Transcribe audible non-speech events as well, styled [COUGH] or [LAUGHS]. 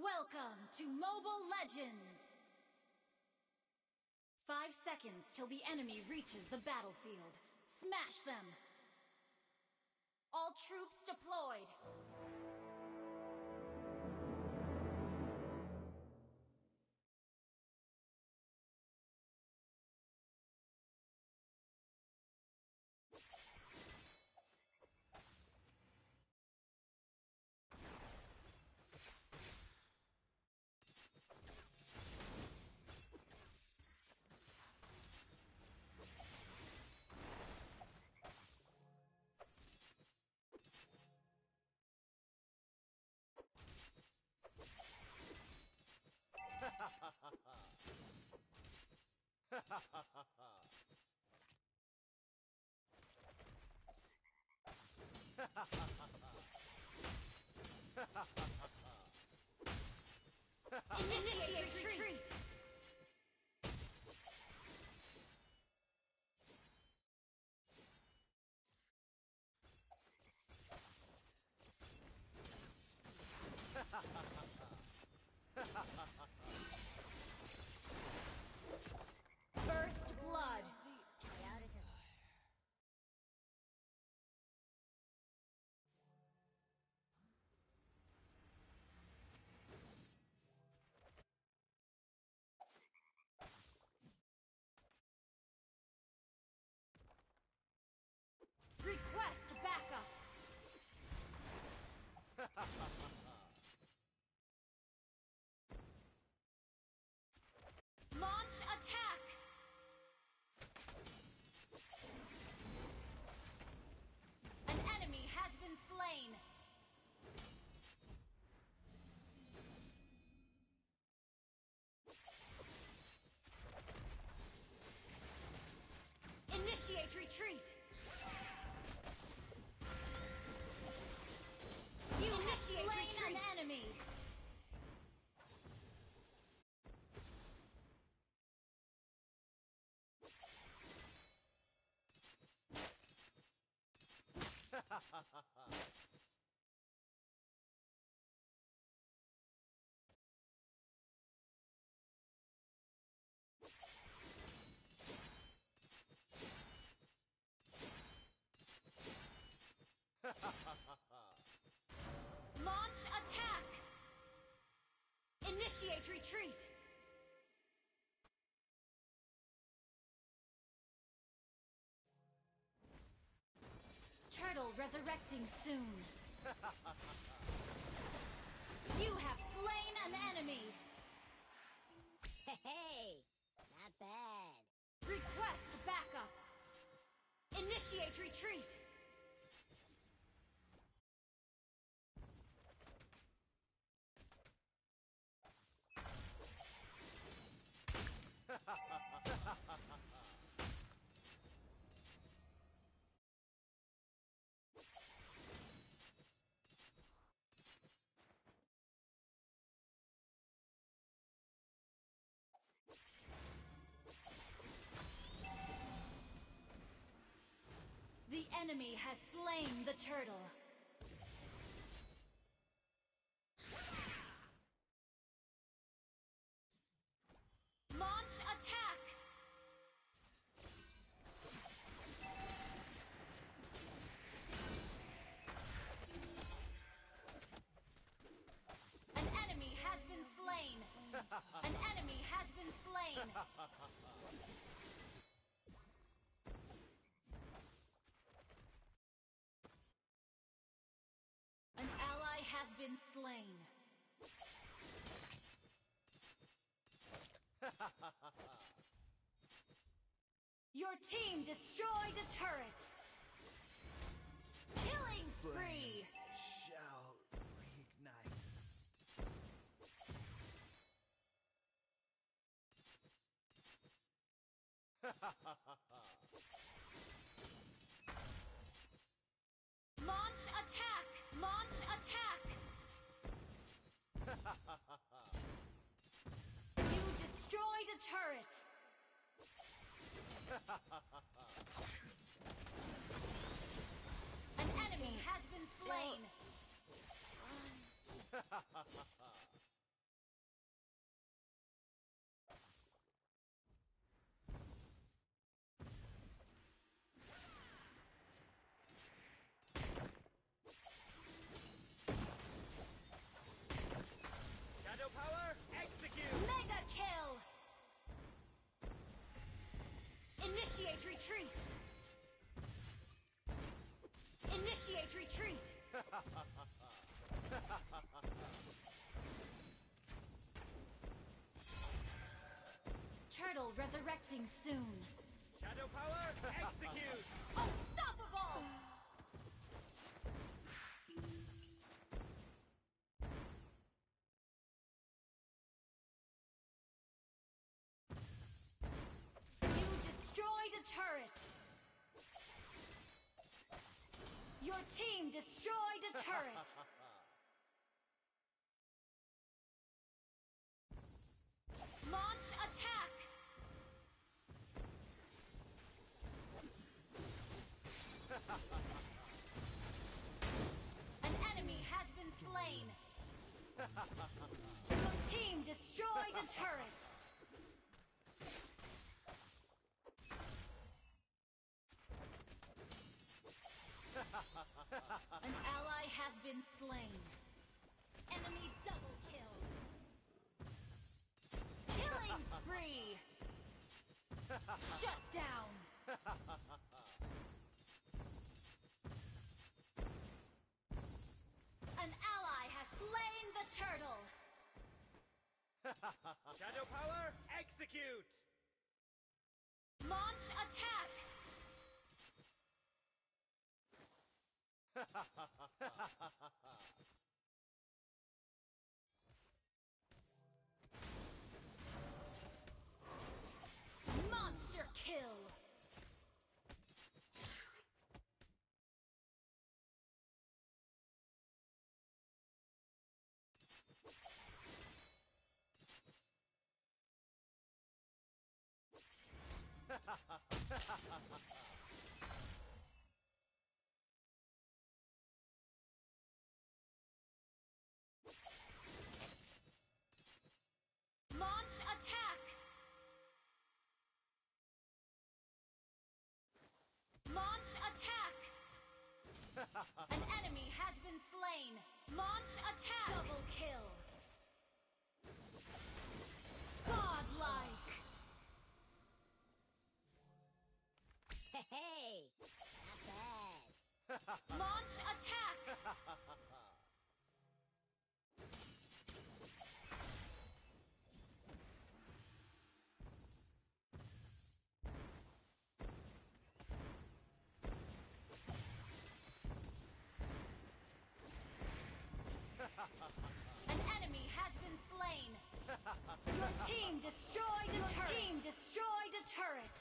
Welcome to Mobile Legends! Five seconds till the enemy reaches the battlefield. Smash them! All troops deployed! Initiate retreat! retreat. Initiate retreat! You Initiate have slain retreat. an enemy! Ha ha ha ha ha! Retreat! Turtle resurrecting soon. [LAUGHS] you have slain an enemy! [LAUGHS] Hey, not bad. Request backup! Initiate retreat! enemy has slain the turtle. slain. Your team destroyed a turret. Killing spree. Shall reignite. Ha ha ha ha ha! An enemy has been slain. [LAUGHS] Initiate retreat! Initiate retreat! [LAUGHS] Turtle resurrecting soon. Shadow power, execute! the turret! Your team destroyed a turret! [LAUGHS] Launch attack! An enemy has been slain! [LAUGHS] Your team destroyed a turret! An ally has been slain. Enemy double kill. Killing spree! Shut down! An ally has slain the turtle! Shadow power, execute! Launch attack! Monster kill! Ha ha ha ha ha ha! An enemy has been slain. Launch attack. Double kill. Godlike. Hey, hey. Not bad. [LAUGHS] Launch attack. [LAUGHS] Your team destroyed a Your turret. team destroyed a turret.